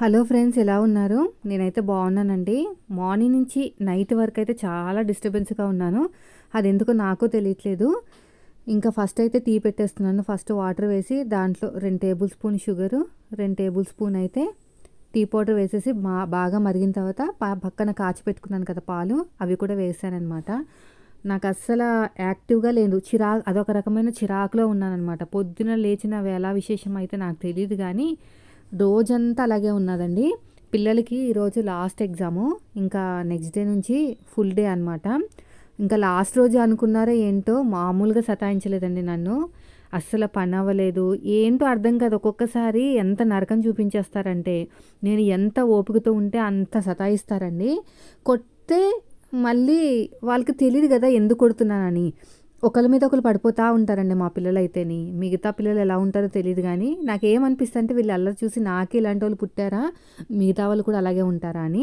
hello friends ఎలా ఉన్నారు నేనైతే బాగున్నానండి మార్నింగ్ నుంచి నైట్ వరకు అయితే చాలా డిస్టర్బెన్స్గా ఉన్నాను అది ఎందుకు నాకు తెలియట్లేదు ఇంకా ఫస్ట్ అయితే టీ పెట్టేస్తున్నాను ఫస్ట్ వాటర్ వేసి దాంట్లో రెండు టేబుల్ స్పూన్ షుగరు రెండు టేబుల్ స్పూన్ అయితే టీ పౌడర్ వేసేసి మా బాగా మరిగిన తర్వాత పక్కన కాచి పెట్టుకున్నాను కదా పాలు అవి కూడా వేసానమాట నాకు అస్సలు యాక్టివ్గా లేదు చిరా అదొక రకమైన చిరాకులో ఉన్నానమాట పొద్దున లేచిన వేళ విశేషం అయితే నాకు తెలియదు కానీ రోజంతా అలాగే ఉన్నదండి పిల్లలకి ఈరోజు లాస్ట్ ఎగ్జాము ఇంకా నెక్స్ట్ డే నుంచి ఫుల్ డే అనమాట ఇంకా లాస్ట్ రోజు అనుకున్నారో ఏంటో మామూలుగా సతాయించలేదండి నన్ను అస్సలు పని అవ్వలేదు ఏంటో అర్థం కాదు ఒక్కొక్కసారి ఎంత నరకం చూపించేస్తారంటే నేను ఎంత ఓపికతో ఉంటే అంత సతాయిస్తారండి కొట్టే మళ్ళీ వాళ్ళకి తెలియదు కదా ఎందుకు కొడుతున్నానని ఒకరి మీద ఒకరు పడిపోతూ ఉంటారండి మా పిల్లలు అయితేని మిగతా పిల్లలు ఎలా ఉంటారో తెలియదు కానీ నాకు ఏమనిపిస్తుంది అంటే వీళ్ళు అల్లరి చూసి నాకే ఇలాంటి వాళ్ళు పుట్టారా మిగతా వాళ్ళు కూడా అలాగే ఉంటారా అని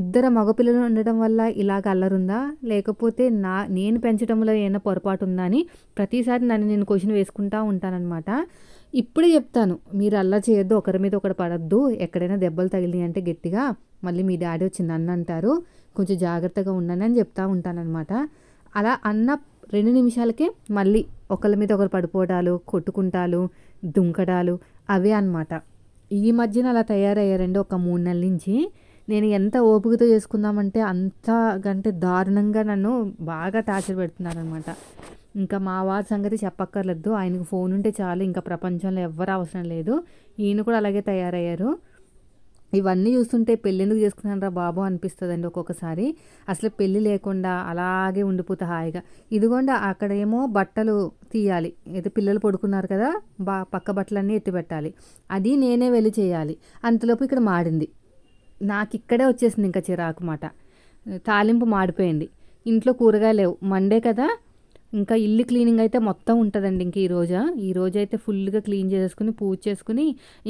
ఇద్దరు మగపిల్లలు ఉండడం వల్ల ఇలాగ అల్లరుందా లేకపోతే నా నేను పెంచడంలో ఏమైనా పొరపాటు ఉందా అని ప్రతిసారి నన్ను నేను క్వశ్చన్ వేసుకుంటూ ఉంటానన్నమాట ఇప్పుడే చెప్తాను మీరు అల్లా చేయొద్దు ఒకరి మీద ఒకటి పడద్దు ఎక్కడైనా దెబ్బలు తగిలినాయి అంటే గట్టిగా మళ్ళీ మీ డాడీ వచ్చి నన్ను అంటారు కొంచెం జాగ్రత్తగా ఉండండి అని చెప్తూ ఉంటానన్నమాట అలా అన్న రెండు నిమిషాలకే మళ్ళీ ఒకరి మీద ఒకరు పడిపోవటాలు కొట్టుకుంటాలు దుంకటాలు అవే అనమాట ఈ మధ్యన అలా తయారయ్యారండి ఒక మూడు నెలల నుంచి నేను ఎంత ఓపికతో చేసుకుందామంటే అంతకంటే దారుణంగా నన్ను బాగా టార్చర్ పెడుతున్నారనమాట ఇంకా మా వారి సంగతి చెప్పక్కర్లేదు ఆయనకు ఫోన్ ఉంటే చాలు ఇంకా ప్రపంచంలో ఎవ్వరు అవసరం లేదు ఈయన కూడా అలాగే తయారయ్యారు ఇవన్నీ చూస్తుంటే పెళ్ళెందుకు చేసుకున్నానరా బాబు అనిపిస్తుందండి ఒక్కొక్కసారి అసలు పెళ్ళి లేకుండా అలాగే ఉండిపోతా హాయిగా ఇదిగోండి అక్కడేమో బట్టలు తీయాలి అయితే పిల్లలు పడుకున్నారు కదా బా పక్క బట్టలన్నీ ఎత్తిపెట్టాలి అది నేనే వెళ్ళి చేయాలి అంతలోపు ఇక్కడ మాడింది నాకు ఇక్కడే వచ్చేసింది ఇంకా చిరాకు మాట తాలింపు మాడిపోయింది ఇంట్లో కూరగాయలు లేవు మండే కదా ఇంకా ఇల్లు క్లీనింగ్ అయితే మొత్తం ఉంటుందండి ఇంక ఈరోజు ఈరోజు అయితే ఫుల్గా క్లీన్ చేసుకుని పూజ చేసుకుని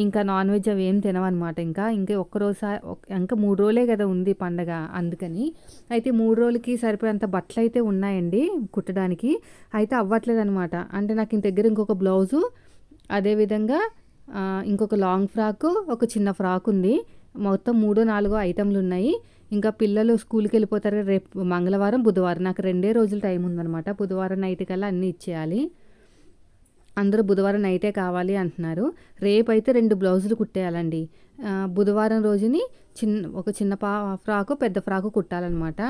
ఇంకా నాన్ వెజ్ అవి ఏం తినవన్నమాట ఇంకా ఇంకా ఒక్కరోజు ఇంకా మూడు రోజులే కదా ఉంది పండగ అందుకని అయితే మూడు రోజులకి సరిపోయేంత బట్టలు అయితే ఉన్నాయండి కుట్టడానికి అయితే అవ్వట్లేదు అనమాట అంటే నాకు ఇంత దగ్గర ఇంకొక బ్లౌజు అదేవిధంగా ఇంకొక లాంగ్ ఫ్రాకు ఒక చిన్న ఫ్రాక్ ఉంది మొత్తం మూడో నాలుగో ఐటెంలు ఉన్నాయి ఇంకా పిల్లలు స్కూల్కి వెళ్ళిపోతారు రేపు మంగళవారం బుధవారం నాకు రెండే రోజులు టైం ఉందనమాట బుధవారం నైట్ కల్లా అన్నీ ఇచ్చేయాలి అందరూ బుధవారం నైటే కావాలి అంటున్నారు రేపైతే రెండు బ్లౌజులు కుట్టేయాలండి బుధవారం రోజుని చిన్న ఒక చిన్న పా ఫ్రాకు పెద్ద ఫ్రాకు కుట్టాలన్నమాట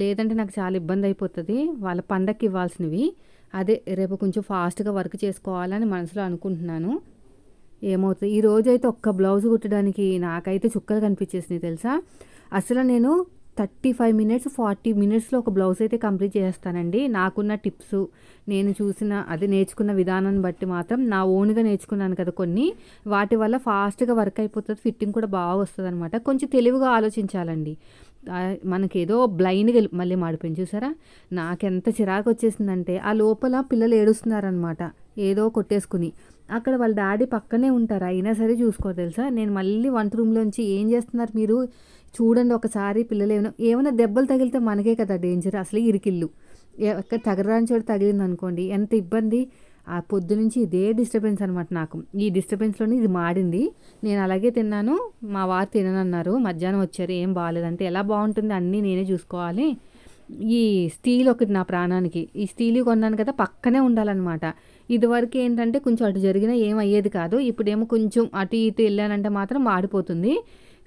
లేదంటే నాకు చాలా ఇబ్బంది అయిపోతుంది వాళ్ళ పండక్కి ఇవ్వాల్సినవి అదే రేపు కొంచెం ఫాస్ట్గా వర్క్ చేసుకోవాలని మనసులో అనుకుంటున్నాను ఏమవుతుంది ఈ రోజైతే ఒక్క బ్లౌజ్ కుట్టడానికి నాకైతే చుక్కలు కనిపించేసినాయి తెలుసా అసలు నేను థర్టీ ఫైవ్ మినిట్స్ ఫార్టీ మినిట్స్లో ఒక బ్లౌజ్ అయితే కంప్లీట్ చేస్తానండి నాకున్న టిప్స్ నేను చూసిన అది నేర్చుకున్న విధానాన్ని బట్టి మాత్రం నా ఓన్గా నేర్చుకున్నాను కదా కొన్ని వాటి వల్ల ఫాస్ట్గా వర్క్ అయిపోతుంది ఫిట్టింగ్ కూడా బాగా వస్తుంది అనమాట కొంచెం తెలివిగా ఆలోచించాలండి మనకేదో బ్లైండ్గా మళ్ళీ మాడిపోయింది చూసారా నాకెంత చిరాకు వచ్చేసిందంటే ఆ లోపల పిల్లలు ఏడుస్తున్నారనమాట ఏదో కొట్టేసుకుని అక్కడ వాళ్ళ డాడీ పక్కనే ఉంటారు అయినా సరే చూసుకో తెలుసా నేను మళ్ళీ వంట రూమ్లోంచి ఏం చేస్తున్నారు మీరు చూడండి ఒకసారి పిల్లలు ఏమైనా ఏమైనా దెబ్బలు తగిలితే మనకే కదా డేంజర్ అసలు ఇరికిల్లు ఎక్కడ తగరాని చోటు తగిలింది అనుకోండి ఎంత ఇబ్బంది ఆ పొద్దు నుంచి ఇదే డిస్టర్బెన్స్ అనమాట నాకు ఈ డిస్టర్బెన్స్లోనే ఇది మాడింది నేను అలాగే తిన్నాను మా వారు తిననన్నారు మధ్యాహ్నం వచ్చారు ఏం బాగాలేదంటే ఎలా బాగుంటుంది అన్నీ నేనే చూసుకోవాలి ఈ స్టీల్ ఒకటి నా ప్రాణానికి ఈ స్టీల్ కొన్నాను కదా పక్కనే ఉండాలన్నమాట ఇదివరకు ఏంటంటే కొంచెం అటు జరిగినా ఏం అయ్యేది కాదు ఇప్పుడేమో కొంచెం అటు ఇటు వెళ్ళానంటే మాత్రం మాడిపోతుంది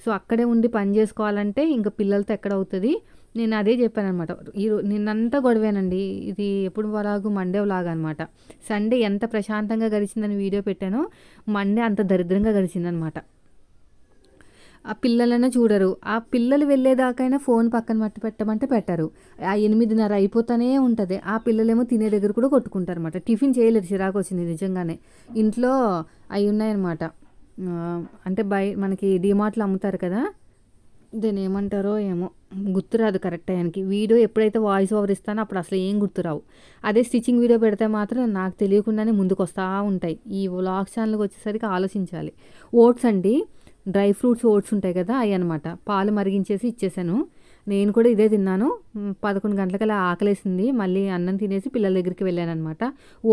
సో అక్కడే ఉండి పని చేసుకోవాలంటే ఇంకా పిల్లలతో ఎక్కడ అవుతుంది నేను అదే చెప్పాను అనమాట ఈరోజు నిన్నంతా గొడవేనండి ఇది ఎప్పుడు వరకు మండే లాగా అనమాట సండే ఎంత ప్రశాంతంగా గడిచిందని వీడియో పెట్టానో మండే అంత దరిద్రంగా గడిచిందనమాట ఆ పిల్లలనే చూడరు ఆ పిల్లలు వెళ్ళేదాకైనా ఫోన్ పక్కన మట్టి పెట్టమంటే పెట్టరు ఆ ఎనిమిదిన్నర అయిపోతానే ఉంటుంది ఆ పిల్లలేమో తినే దగ్గర కూడా కొట్టుకుంటారు అనమాట టిఫిన్ చేయలేదు చిరాకు వచ్చింది నిజంగానే ఇంట్లో అవి ఉన్నాయన్నమాట అంటే బై మనకి డిమార్ట్లు అమ్ముతారు కదా దీని ఏమంటారో ఏమో గుర్తురాదు కరెక్ట్ టైంకి వీడియో ఎప్పుడైతే వాయిస్ ఓవర్ ఇస్తానో అప్పుడు అసలు ఏం గుర్తురావు అదే స్టిచ్చింగ్ వీడియో పెడితే మాత్రం నాకు తెలియకుండానే ముందుకు వస్తూ ఉంటాయి ఈ వ్లాగ్ ఛానల్కి వచ్చేసరికి ఆలోచించాలి ఓట్స్ అండి డ్రై ఫ్రూట్స్ ఓట్స్ ఉంటాయి కదా అవి అనమాట పాలు మరిగించేసి ఇచ్చేసాను నేను కూడా ఇదే తిన్నాను పదకొండు గంటలకల్లా ఆకలేసింది మళ్ళీ అన్నం తినేసి పిల్లల దగ్గరికి వెళ్ళాను అనమాట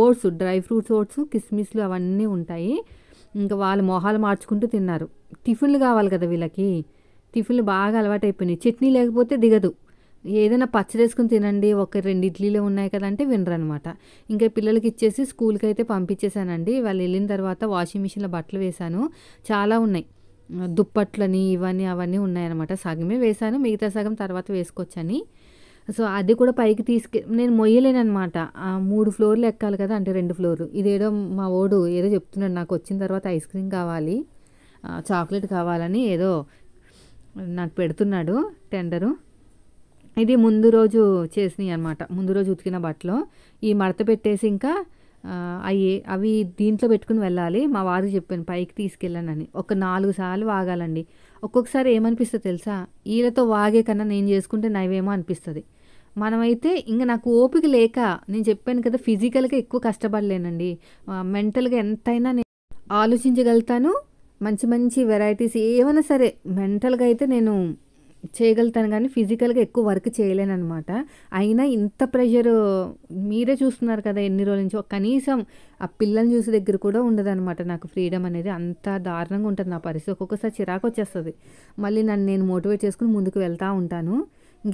ఓట్స్ డ్రై ఫ్రూట్స్ ఓట్స్ కిస్మిస్లు అవన్నీ ఉంటాయి ఇంకా వాళ్ళు మొహాలు మార్చుకుంటూ తిన్నారు టిఫిన్లు కావాలి కదా వీళ్ళకి టిఫిన్లు బాగా అలవాటైపోయినాయి చట్నీ లేకపోతే దిగదు ఏదైనా పచ్చడేసుకుని తినండి ఒక రెండు ఇడ్లీలు ఉన్నాయి కదంటే వినరనమాట ఇంకా పిల్లలకి ఇచ్చేసి స్కూల్కి అయితే పంపించేశానండి వాళ్ళు వెళ్ళిన తర్వాత వాషింగ్ మిషన్లో బట్టలు వేశాను చాలా ఉన్నాయి దుప్పట్లని ఇవన్నీ అవన్నీ ఉన్నాయన్నమాట సగమే వేశాను మిగతా సగం తర్వాత వేసుకోవచ్చని సో అది కూడా పైకి తీసుకె నేను మొయ్యలేను అనమాట మూడు ఫ్లోర్లు ఎక్కాలి కదా అంటే రెండు ఫ్లోర్లు ఇదేదో మా ఓడు ఏదో చెప్తున్నాడు నాకు వచ్చిన తర్వాత ఐస్ క్రీమ్ కావాలి చాక్లెట్ కావాలని ఏదో నాకు పెడుతున్నాడు టెండరు ఇది ముందు రోజు చేసినాయి అనమాట ముందు రోజు ఉతికిన బట్టలు ఈ మడత పెట్టేసి ఇంకా అవి అవి దీంట్లో పెట్టుకుని వెళ్ళాలి మా వారు చెప్పాను పైకి తీసుకెళ్ళానని ఒక నాలుగు సార్లు వాగాలండి ఒక్కొక్కసారి ఏమనిపిస్తుంది తెలుసా వీళ్ళతో వాగే కన్నా నేను చేసుకుంటే నైవేమో అనిపిస్తుంది మనమైతే ఇంక నాకు ఓపిక లేక నేను చెప్పాను కదా ఫిజికల్గా ఎక్కువ కష్టపడలేనండి మెంటల్గా ఎంతైనా నేను ఆలోచించగలుగుతాను మంచి మంచి వెరైటీస్ ఏమైనా సరే మెంటల్గా అయితే నేను చేయగలుగుతాను కానీ ఫిజికల్గా ఎక్కువ వర్క్ చేయలేను అనమాట అయినా ఇంత ప్రెషర్ మీరే చూస్తున్నారు కదా ఎన్ని రోజుల నుంచి కనీసం ఆ పిల్లల్ని చూసే దగ్గర కూడా ఉండదన్నమాట నాకు ఫ్రీడమ్ అనేది అంత దారుణంగా ఉంటుంది నా పరిస్థితి ఒక్కొక్కసారి చిరాకు వచ్చేస్తుంది మళ్ళీ నన్ను నేను మోటివేట్ చేసుకుని ముందుకు వెళ్తూ ఉంటాను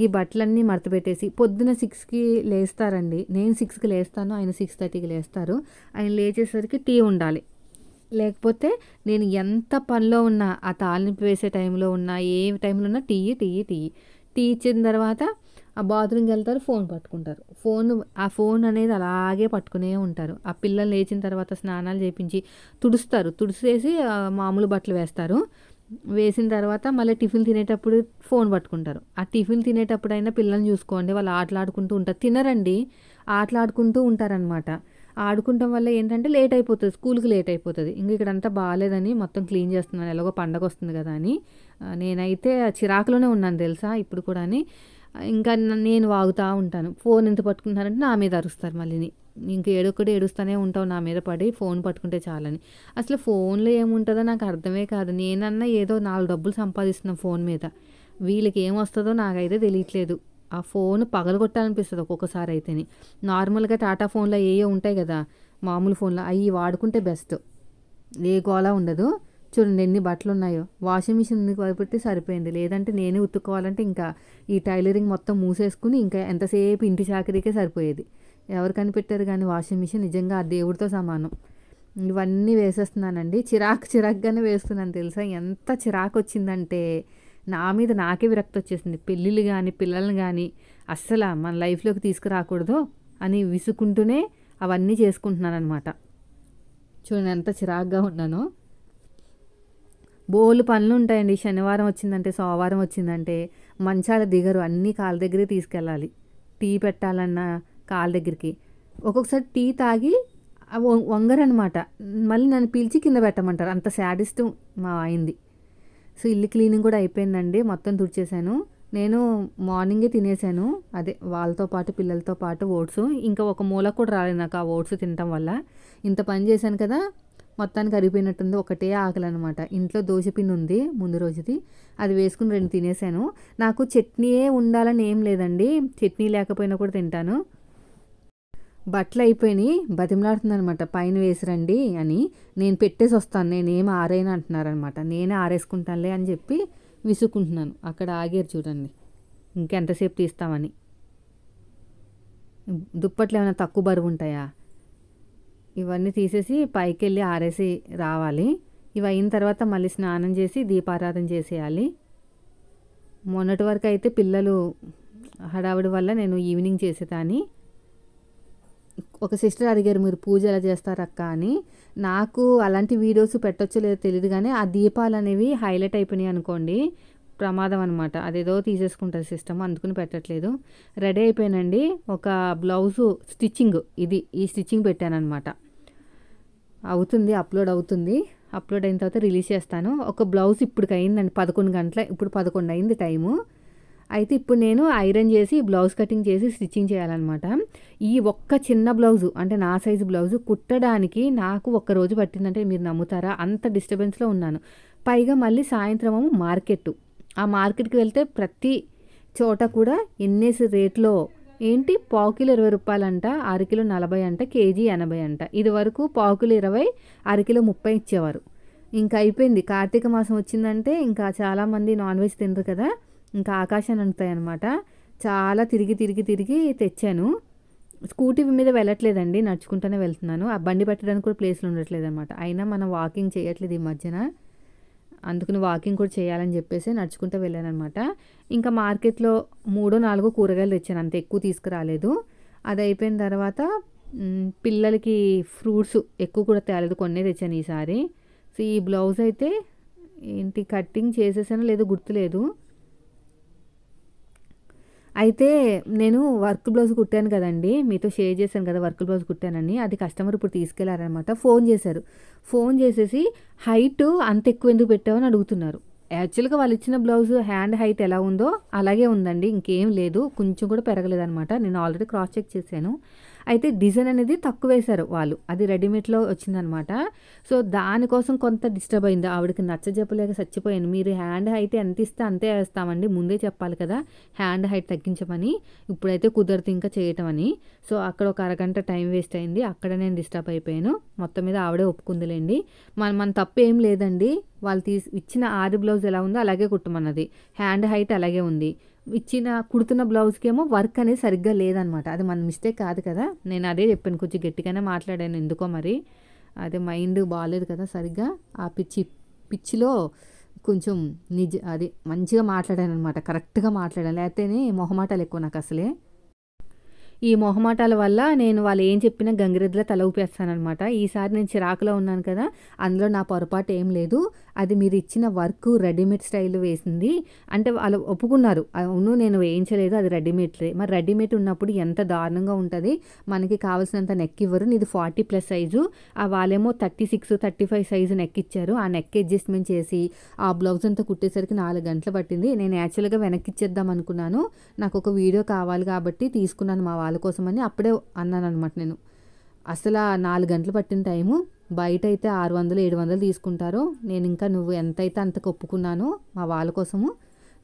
ఈ బట్టలన్నీ మడతపెట్టేసి పొద్దున సిక్స్కి లేస్తారండి నేను సిక్స్కి లేస్తాను ఆయన సిక్స్ థర్టీకి లేస్తారు ఆయన లేచేసరికి టీ ఉండాలి లేకపోతే నేను ఎంత పనిలో ఉన్నా ఆ తాలింపు వేసే టైంలో ఉన్నా ఏ టైంలో ఉన్నా టీ టీ టీ టీ ఇచ్చిన తర్వాత ఆ బాత్రూమ్కి వెళ్తారు ఫోన్ పట్టుకుంటారు ఫోన్ ఆ ఫోన్ అనేది అలాగే పట్టుకునే ఉంటారు ఆ పిల్లలు లేచిన తర్వాత స్నానాలు చేపించి తుడుస్తారు తుడిసేసి మామూలు బట్టలు వేస్తారు వేసిన తర్వాత మళ్ళీ టిఫిన్ తినేటప్పుడు ఫోన్ పట్టుకుంటారు ఆ టిఫిన్ తినేటప్పుడైనా పిల్లల్ని చూసుకోండి వాళ్ళు ఆటలాడుకుంటూ ఉంటారు తినరండి ఆటలాడుకుంటూ ఉంటారనమాట ఆడుకుంటాం వల్ల ఏంటంటే లేట్ అయిపోతుంది స్కూల్కి లేట్ అయిపోతుంది ఇంక ఇక్కడంతా బాగాలేదని మొత్తం క్లీన్ చేస్తున్నాను ఎలాగో పండగ వస్తుంది కదా అని నేనైతే చిరాకులోనే ఉన్నాను తెలుసా ఇప్పుడు కూడా ఇంకా నేను వాగుతూ ఉంటాను ఫోన్ ఎంత పట్టుకుంటున్నారంటే నా మీద అరుస్తారు మళ్ళీని ఇంక ఏడొకటి ఏడుస్తూనే ఉంటావు నా మీద పడి ఫోన్ పట్టుకుంటే చాలని అసలు ఫోన్లో ఏముంటుందో నాకు అర్థమే కాదు నేనన్నా ఏదో నాలుగు డబ్బులు సంపాదిస్తున్నాను ఫోన్ మీద వీళ్ళకి ఏం వస్తుందో నాకైతే తెలియట్లేదు ఆ ఫోన్ పగలగొట్టాలనిపిస్తుంది ఒక్కొక్కసారి అయితే నార్మల్గా టాటా ఫోన్లో ఏయో ఉంటాయి కదా మామూలు ఫోన్లో అవి వాడుకుంటే బెస్ట్ ఏ గోలా ఉండదు చూడండి ఎన్ని బట్టలు ఉన్నాయో వాషింగ్ మిషన్ ఉంది కాబట్టి సరిపోయింది లేదంటే నేనే ఉత్తుకోవాలంటే ఇంకా ఈ టైలరింగ్ మొత్తం మూసేసుకుని ఇంకా ఎంతసేపు ఇంటి చాకరీకే సరిపోయేది ఎవరు కనిపెట్టారు కానీ వాషింగ్ మిషన్ నిజంగా ఆ దేవుడితో సమానం ఇవన్నీ వేసేస్తున్నానండి చిరాకు చిరాకుగానే వేస్తున్నాను తెలుసా ఎంత చిరాకు వచ్చిందంటే నా మీద నాకే విరక్తి వచ్చేసింది పెళ్ళిళ్ళు కానీ పిల్లల్ని కానీ అస్సలు మన లైఫ్లోకి తీసుకురాకూడదు అని విసుకుంటూనే అవన్నీ చేసుకుంటున్నాను అనమాట చూడండి ఎంత చిరాకుగా ఉన్నాను బోలు పనులు ఉంటాయండి శనివారం వచ్చిందంటే సోమవారం వచ్చిందంటే మంచాల దిగరు అన్నీ కాళ్ళ దగ్గరే తీసుకెళ్ళాలి టీ పెట్టాలన్నా కాళ్ళ దగ్గరికి ఒక్కొక్కసారి టీ తాగి వంగరనమాట మళ్ళీ నన్ను పిలిచి కింద పెట్టమంటారు అంత శాడిస్ట్ మా అయింది సో ఇల్లు క్లీనింగ్ కూడా అయిపోయిందండి మొత్తం తుడిచేశాను నేను మార్నింగే తినేసాను అదే వాళ్ళతో పాటు పిల్లలతో పాటు ఓట్స్ ఇంకా ఒక మూల కూడా రాలేదు నాకు ఆ ఓట్స్ తినటం వల్ల ఇంత పని చేశాను కదా మొత్తానికి అరిగిపోయినట్టుంది ఒకటే ఆకలి అనమాట ఇంట్లో దోశపిండి ఉంది ముందు రోజుది అది వేసుకుని రెండు తినేసాను నాకు చట్నీయే ఉండాలని ఏం లేదండి చట్నీ లేకపోయినా కూడా తింటాను బట్టలు అయిపోయినాయి బతిమలాడుతుందనమాట పైన వేసిరండి అని నేను పెట్టేసి వస్తాను నేను ఏం అంటున్నారు అంటున్నారనమాట నేనే ఆరేసుకుంటానులే అని చెప్పి విసుక్కుంటున్నాను అక్కడ ఆగారు చూడండి ఇంకెంతసేపు తీస్తామని దుప్పట్లు ఏమైనా తక్కువ బరువు ఉంటాయా ఇవన్నీ తీసేసి పైకి వెళ్ళి ఆరేసి రావాలి ఇవి అయిన తర్వాత మళ్ళీ స్నానం చేసి దీపారాధన చేసేయాలి మొన్నటి వరకు అయితే పిల్లలు హడావిడి వల్ల నేను ఈవినింగ్ చేసేదాన్ని ఒక సిస్టర్ అడిగారు మీరు పూజ ఎలా చేస్తారక్క అని నాకు అలాంటి వీడియోస్ పెట్టొచ్చో లేదో తెలియదు కానీ ఆ దీపాలు అనేవి హైలైట్ అయిపోయినాయి అనుకోండి ప్రమాదం అనమాట అదేదో తీసేసుకుంటుంది సిస్టమ్ అందుకుని పెట్టట్లేదు రెడీ అయిపోయానండి ఒక బ్లౌజు స్టిచ్చింగ్ ఇది ఈ స్టిచ్చింగ్ పెట్టానమాట అవుతుంది అప్లోడ్ అవుతుంది అప్లోడ్ అయిన తర్వాత రిలీజ్ చేస్తాను ఒక బ్లౌజ్ ఇప్పటికి అయిందండి పదకొండు గంటల ఇప్పుడు పదకొండు అయింది టైము అయితే ఇప్పుడు నేను ఐరన్ చేసి బ్లౌజ్ కటింగ్ చేసి స్టిచ్చింగ్ చేయాలన్నమాట ఈ ఒక్క చిన్న బ్లౌజు అంటే నా సైజు బ్లౌజు కుట్టడానికి నాకు ఒక్క రోజు పట్టిందంటే మీరు నమ్ముతారా అంత డిస్టర్బెన్స్లో ఉన్నాను పైగా మళ్ళీ సాయంత్రం మార్కెట్ ఆ మార్కెట్కి వెళ్తే ప్రతి చోట కూడా ఎన్నేసి రేట్లో ఏంటి పావుకిలో ఇరవై ఇరవై రూపాయలంట అరకిలో నలభై అంట కేజీ ఎనభై అంట ఇది వరకు పావుకిలో ఇరవై అరకిలో ముప్పై ఇచ్చేవారు ఇంకా అయిపోయింది కార్తీక మాసం వచ్చిందంటే ఇంకా చాలామంది నాన్ వెజ్ తినరు కదా ఇంకా ఆకాశాన్ని అందుతాయన్నమాట చాలా తిరిగి తిరిగి తిరిగి తెచ్చాను స్కూటీ మీద వెళ్ళట్లేదండి నడుచుకుంటూనే వెళ్తున్నాను ఆ బండి పెట్టడానికి కూడా ప్లేస్లు ఉండట్లేదు అనమాట అయినా మనం వాకింగ్ చేయట్లేదు ఈ మధ్యన అందుకని వాకింగ్ కూడా చేయాలని చెప్పేసి నడుచుకుంటూ వెళ్ళాను అనమాట ఇంకా మార్కెట్లో మూడో నాలుగో కూరగాయలు తెచ్చాను అంత ఎక్కువ తీసుకురాలేదు అది అయిపోయిన తర్వాత పిల్లలకి ఫ్రూట్స్ ఎక్కువ కూడా తేలేదు కొన్నే తెచ్చాను ఈసారి సో ఈ బ్లౌజ్ అయితే ఏంటి కట్టింగ్ చేసేసానో లేదో గుర్తులేదు అయితే నేను వర్క్ బ్లౌజ్ కుట్టాను కదండి మీతో షేర్ చేశాను కదా వర్క్ బ్లౌజ్ కుట్టానని అది కస్టమర్ ఇప్పుడు తీసుకెళ్లారనమాట ఫోన్ చేశారు ఫోన్ చేసేసి హైట్ అంత ఎక్కువ ఎందుకు పెట్టామని అడుగుతున్నారు యాక్చువల్గా వాళ్ళు ఇచ్చిన బ్లౌజ్ హ్యాండ్ హైట్ ఎలా ఉందో అలాగే ఉందండి ఇంకేం లేదు కొంచెం కూడా పెరగలేదనమాట నేను ఆల్రెడీ క్రాస్ చెక్ చేశాను అయితే డిజైన్ అనేది తక్కువ వేశారు వాళ్ళు అది రెడీమేడ్లో వచ్చిందనమాట సో దానికోసం కొంత డిస్టర్బ్ అయింది ఆవిడకి చెప్పలేక చచ్చిపోయాను మీరు హ్యాండ్ హైట్ ఎంత ఇస్తే అంతే వేస్తామండి ముందే చెప్పాలి కదా హ్యాండ్ హైట్ తగ్గించమని ఇప్పుడైతే కుదరదు ఇంకా చేయటం అని సో అక్కడ ఒక అరగంట టైం వేస్ట్ అయింది అక్కడ నేను డిస్టర్బ్ అయిపోయాను మొత్తం మీద ఆవిడే ఒప్పుకుందిలేండి మన మన తప్పు ఏం లేదండి వాళ్ళు తీసి ఇచ్చిన ఆరు బ్లౌజ్ ఎలా ఉందో అలాగే కుట్టమన్నది హ్యాండ్ హైట్ అలాగే ఉంది ఇచ్చిన కుడుతున్న బ్లౌజ్కి ఏమో వర్క్ అనేది సరిగ్గా లేదనమాట అది మన మిస్టేక్ కాదు కదా నేను అదే చెప్పాను కొంచెం గట్టిగానే మాట్లాడాను ఎందుకో మరి అదే మైండ్ బాగాలేదు కదా సరిగ్గా ఆ పిచ్చి పిచ్చిలో కొంచెం నిజ అది మంచిగా మాట్లాడాను అనమాట కరెక్ట్గా మాట్లాడాను లేకపోతేనే మొహమాటాలు ఎక్కువ నాకు అసలే ఈ మొహమాటాల వల్ల నేను వాళ్ళు ఏం చెప్పినా గంగిరెద్దులా తల ఊపేస్తానమాట ఈసారి నేను చిరాకులో ఉన్నాను కదా అందులో నా పొరపాటు ఏం లేదు అది మీరు ఇచ్చిన వర్క్ రెడీమేడ్ స్టైల్ వేసింది అంటే వాళ్ళు ఒప్పుకున్నారు అవును నేను వేయించలేదు అది రెడీమేడ్లే మరి రెడీమేడ్ ఉన్నప్పుడు ఎంత దారుణంగా ఉంటుంది మనకి కావాల్సినంత నెక్ ఇవ్వరు నీది ఫార్టీ ప్లస్ సైజు ఆ వాళ్ళేమో thirty six thirty five size neck ఇచ్చారు ఆ నెక్ అడ్జస్ట్మెంట్ చేసి ఆ బ్లౌజ్ అంతా కుట్టేసరికి నాలుగు గంటలు పట్టింది నేను యాక్చువల్గా వెనక్కి ఇచ్చేద్దాం అనుకున్నాను నాకు ఒక వీడియో కావాలి కాబట్టి తీసుకున్నాను మా వాళ్ళ వాళ్ళ కోసమని అప్పుడే అన్నాను అనమాట నేను అసలు ఆ నాలుగు గంటలు పట్టిన టైము బయట అయితే ఆరు వందలు ఏడు వందలు తీసుకుంటారో నేను ఇంకా నువ్వు ఎంతైతే అంత ఒప్పుకున్నానో మా వాళ్ళ కోసము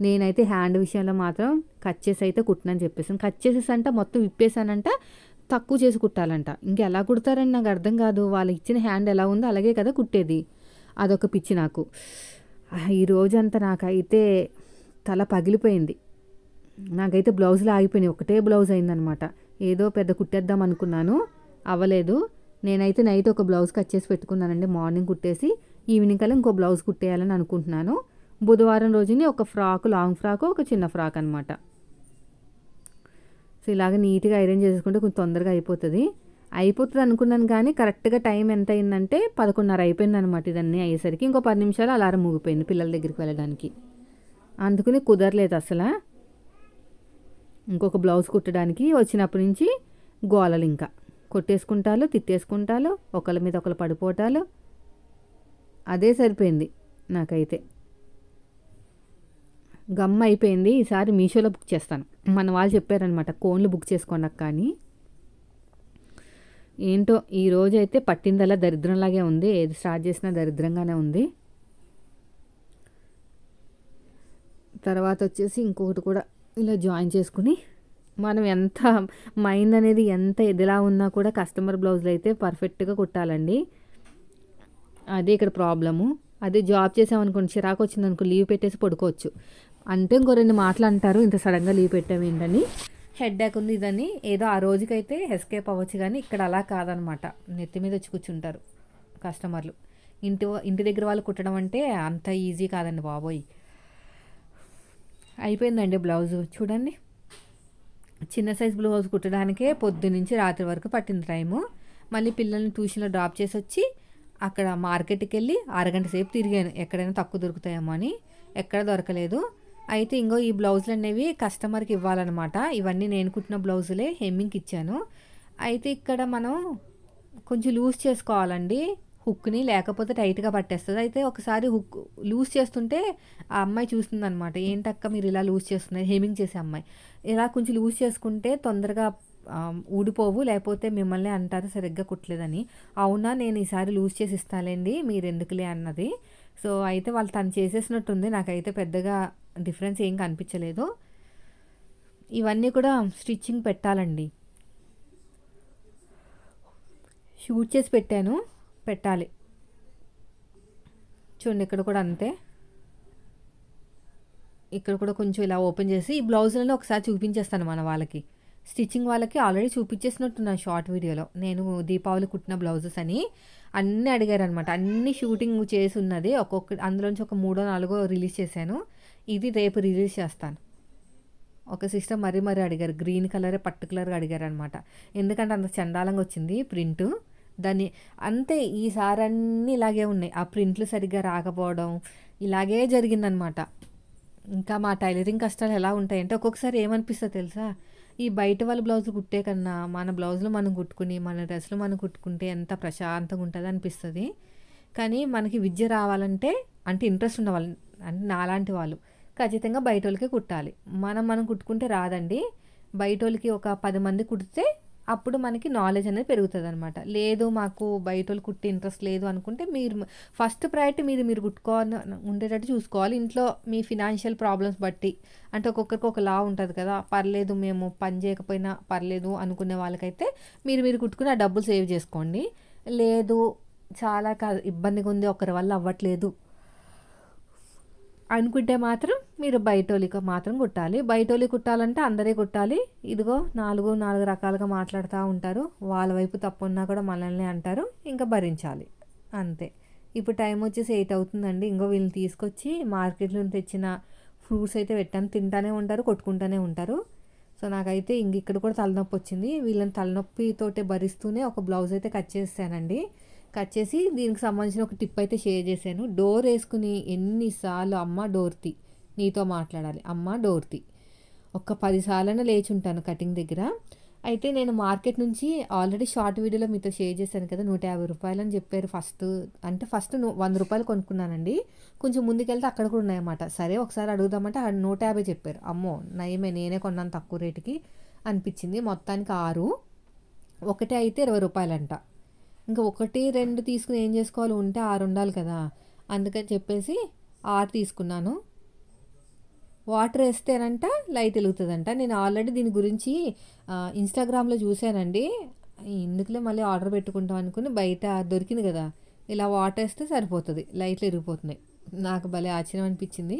నేనైతే హ్యాండ్ విషయంలో మాత్రం కట్ చేసి అయితే కుట్టినని చెప్పేసి కట్ చేసేసి అంటే మొత్తం విప్పేసానంట తక్కువ చేసి కుట్టాలంట ఇంకా ఎలా కుడతారని నాకు అర్థం కాదు వాళ్ళు ఇచ్చిన హ్యాండ్ ఎలా ఉందో అలాగే కదా కుట్టేది అదొక పిచ్చి నాకు ఈ నాకైతే తల పగిలిపోయింది నాకైతే బ్లౌజులు ఆగిపోయినాయి ఒకటే బ్లౌజ్ అయిందనమాట ఏదో పెద్ద కుట్టేద్దాం అనుకున్నాను అవ్వలేదు నేనైతే నైట్ ఒక బ్లౌజ్ కట్ చేసి పెట్టుకున్నానండి మార్నింగ్ కుట్టేసి ఈవినింగ్ కల్లా ఇంకో బ్లౌజ్ కుట్టేయాలని అనుకుంటున్నాను బుధవారం రోజుని ఒక ఫ్రాక్ లాంగ్ ఫ్రాక్ ఒక చిన్న ఫ్రాక్ అనమాట సో ఇలాగ నీట్గా ఐరన్ చేసుకుంటే కొంచెం తొందరగా అయిపోతుంది అయిపోతుంది అనుకున్నాను కానీ కరెక్ట్గా టైం ఎంత అయిందంటే పదకొండున్నర అయిపోయింది అనమాట ఇదన్నీ అయ్యేసరికి ఇంకో పది నిమిషాలు అలారం ముగిపోయింది పిల్లల దగ్గరికి వెళ్ళడానికి అందుకని కుదరలేదు అసలు ఇంకొక బ్లౌజ్ కుట్టడానికి వచ్చినప్పటి నుంచి గోలలు ఇంకా కొట్టేసుకుంటాలు తిట్టేసుకుంటాలు ఒకళ్ళ మీద ఒకళ్ళు పడిపోవటాలు అదే సరిపోయింది నాకైతే గమ్మ అయిపోయింది ఈసారి మీషోలో బుక్ చేస్తాను మన వాళ్ళు చెప్పారనమాట కోన్లు బుక్ చేసుకోండి కానీ ఏంటో ఈ రోజు అయితే పట్టిందల్లా దరిద్రంలాగే ఉంది ఏది స్టార్ట్ చేసినా దరిద్రంగానే ఉంది తర్వాత వచ్చేసి ఇంకొకటి కూడా ఇలా జాయిన్ చేసుకుని మనం ఎంత మైండ్ అనేది ఎంత ఎదిలా ఉన్నా కూడా కస్టమర్ బ్లౌజులు అయితే పర్ఫెక్ట్గా కుట్టాలండి అదే ఇక్కడ ప్రాబ్లము అదే జాబ్ చేసామనుకోండి చిరాకు వచ్చింది అనుకో లీవ్ పెట్టేసి పడుకోవచ్చు అంటే ఇంకో రెండు మాటలు అంటారు ఇంత సడన్గా లీవ్ పెట్టాము ఏంటని హెడ్ఏక్ ఉంది ఇదని ఏదో ఆ రోజుకైతే ఎస్కేప్ అవ్వచ్చు కానీ ఇక్కడ అలా కాదనమాట నెత్తి మీద వచ్చి కూర్చుంటారు కస్టమర్లు ఇంటి ఇంటి దగ్గర వాళ్ళు కుట్టడం అంటే అంత ఈజీ కాదండి బాబోయ్ అయిపోయిందండి బ్లౌజ్ చూడండి చిన్న సైజ్ బ్లౌజ్ కుట్టడానికే పొద్దు నుంచి రాత్రి వరకు పట్టింది టైము మళ్ళీ పిల్లల్ని ట్యూషన్లో డ్రాప్ చేసి వచ్చి అక్కడ మార్కెట్కి వెళ్ళి అరగంట సేపు తిరిగాను ఎక్కడైనా తక్కువ దొరుకుతాయేమో అని ఎక్కడ దొరకలేదు అయితే ఇంకో ఈ బ్లౌజులు అనేవి కస్టమర్కి ఇవ్వాలన్నమాట ఇవన్నీ నేను కుట్టిన బ్లౌజులే హెమ్మింగ్కి ఇచ్చాను అయితే ఇక్కడ మనం కొంచెం లూజ్ చేసుకోవాలండి హుక్ని లేకపోతే టైట్గా పట్టేస్తుంది అయితే ఒకసారి హుక్ లూజ్ చేస్తుంటే ఆ అమ్మాయి చూస్తుంది అనమాట ఏంటక్క మీరు ఇలా లూజ్ చేస్తున్నారు హేమింగ్ చేసే అమ్మాయి ఇలా కొంచెం లూజ్ చేసుకుంటే తొందరగా ఊడిపోవు లేకపోతే మిమ్మల్ని అంటారు సరిగ్గా కుట్టలేదని అవునా నేను ఈసారి లూజ్ చేసి ఇస్తాలేండి మీరు ఎందుకులే అన్నది సో అయితే వాళ్ళు తను చేసేసినట్టుంది నాకైతే పెద్దగా డిఫరెన్స్ ఏం కనిపించలేదు ఇవన్నీ కూడా స్టిచ్చింగ్ పెట్టాలండి షూట్ చేసి పెట్టాను పెట్టాలి చూడండి ఇక్కడ కూడా అంతే ఇక్కడ కూడా కొంచెం ఇలా ఓపెన్ చేసి ఈ బ్లౌజులను ఒకసారి చూపించేస్తాను మన వాళ్ళకి స్టిచ్చింగ్ వాళ్ళకి ఆల్రెడీ చూపించేసినట్టున్నాను షార్ట్ వీడియోలో నేను దీపావళి కుట్టిన బ్లౌజెస్ అని అన్నీ అడిగారు అనమాట అన్ని షూటింగ్ చేసి ఉన్నది ఒక్కొక్క అందులోంచి ఒక మూడో నాలుగో రిలీజ్ చేశాను ఇది రేపు రిలీజ్ చేస్తాను ఒక సిస్టర్ మరీ మరీ అడిగారు గ్రీన్ కలరే పర్టికులర్గా అడిగారు అనమాట ఎందుకంటే అంత చండాలంగా వచ్చింది ప్రింటు దాన్ని అంతే ఈ సారన్నీ ఇలాగే ఉన్నాయి ఆ ప్రింట్లు సరిగ్గా రాకపోవడం ఇలాగే జరిగిందనమాట ఇంకా మా టైలరింగ్ కష్టాలు ఎలా ఉంటాయంటే ఒక్కొక్కసారి ఏమనిపిస్తుంది తెలుసా ఈ బయట వాళ్ళ బ్లౌజులు కుట్టే కన్నా మన బ్లౌజులు మనం కుట్టుకుని మన డ్రెస్సులు మనం కుట్టుకుంటే ఎంత ప్రశాంతంగా ఉంటుంది అనిపిస్తుంది కానీ మనకి విద్య రావాలంటే అంటే ఇంట్రెస్ట్ ఉన్నవాళ్ళు అంటే నాలాంటి వాళ్ళు ఖచ్చితంగా బయట వాళ్ళకే కుట్టాలి మనం మనం కుట్టుకుంటే రాదండి బయట వాళ్ళకి ఒక పది మంది కుడితే అప్పుడు మనకి నాలెడ్జ్ అనేది పెరుగుతుంది అనమాట లేదు మాకు బయట వాళ్ళు కుట్టి ఇంట్రెస్ట్ లేదు అనుకుంటే మీరు ఫస్ట్ ప్రయారిటీ మీరు మీరు కుట్టుకోవాలి ఉండేటట్టు చూసుకోవాలి ఇంట్లో మీ ఫినాన్షియల్ ప్రాబ్లమ్స్ బట్టి అంటే ఒక్కొక్కరికి ఒక లా ఉంటుంది కదా పర్లేదు మేము పని చేయకపోయినా పర్లేదు అనుకునే వాళ్ళకైతే మీరు మీరు కుట్టుకుని ఆ డబ్బులు సేవ్ చేసుకోండి లేదు చాలా ఇబ్బందిగా ఉంది ఒకరి వల్ల అవ్వట్లేదు అనుకుంటే మాత్రం మీరు బయటోలిక మాత్రం కుట్టాలి బయటోలి కుట్టాలంటే అందరే కుట్టాలి ఇదిగో నాలుగు నాలుగు రకాలుగా మాట్లాడుతూ ఉంటారు వాళ్ళ వైపు తప్పు ఉన్నా కూడా మనల్ని అంటారు ఇంకా భరించాలి అంతే ఇప్పుడు టైం వచ్చేసి ఎయిట్ అవుతుందండి ఇంకో వీళ్ళని తీసుకొచ్చి మార్కెట్లో తెచ్చిన ఫ్రూట్స్ అయితే పెట్టాను తింటానే ఉంటారు కొట్టుకుంటూనే ఉంటారు సో నాకైతే ఇంక ఇక్కడ కూడా తలనొప్పి వచ్చింది వీళ్ళని తలనొప్పితోటే భరిస్తూనే ఒక బ్లౌజ్ అయితే కట్ చేస్తానండి కట్ చేసి దీనికి సంబంధించిన ఒక టిప్ అయితే షేర్ చేశాను డోర్ వేసుకుని ఎన్నిసార్లు అమ్మ డోర్తి నీతో మాట్లాడాలి అమ్మ డోర్తి ఒక పదిసార్లైనా లేచి ఉంటాను కటింగ్ దగ్గర అయితే నేను మార్కెట్ నుంచి ఆల్రెడీ షార్ట్ వీడియోలో మీతో షేర్ చేశాను కదా నూట యాభై రూపాయలు అని చెప్పారు ఫస్ట్ అంటే ఫస్ట్ వంద రూపాయలు కొనుక్కున్నానండి కొంచెం ముందుకెళ్తే అక్కడ కూడా ఉన్నాయన్నమాట సరే ఒకసారి అడుగుదామంటే నూట యాభై చెప్పారు అమ్మో నయమే నేనే కొన్నాను తక్కువ రేటుకి అనిపించింది మొత్తానికి ఆరు ఒకటే అయితే ఇరవై రూపాయలంట ఇంకా ఒకటి రెండు తీసుకుని ఏం చేసుకోవాలి ఉంటే ఆరు ఉండాలి కదా అందుకని చెప్పేసి ఆరు తీసుకున్నాను వాటర్ వేస్తేనంట లైట్ వెలుగుతుందంట నేను ఆల్రెడీ దీని గురించి ఇన్స్టాగ్రామ్లో చూశానండి ఎందుకులే మళ్ళీ ఆర్డర్ పెట్టుకుంటాం అనుకుని బయట దొరికింది కదా ఇలా వాటర్ వేస్తే సరిపోతుంది లైట్లు ఎరిగిపోతున్నాయి నాకు భలే ఆశ్చర్యం అనిపించింది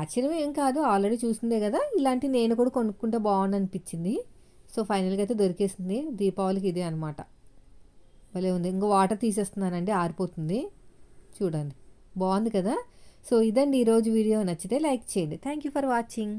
ఆశ్చర్యం ఏం కాదు ఆల్రెడీ చూసిందే కదా ఇలాంటి నేను కూడా కొనుక్కుంటే బాగుంది అనిపించింది సో ఫైనల్గా అయితే దొరికేసింది దీపావళికి ఇదే అనమాట భలే ఉంది ఇంకో వాటర్ తీసేస్తున్నానండి ఆరిపోతుంది చూడండి బాగుంది కదా సో ఇదండి ఈరోజు వీడియో నచ్చితే లైక్ చేయండి థ్యాంక్ యూ ఫర్ వాచింగ్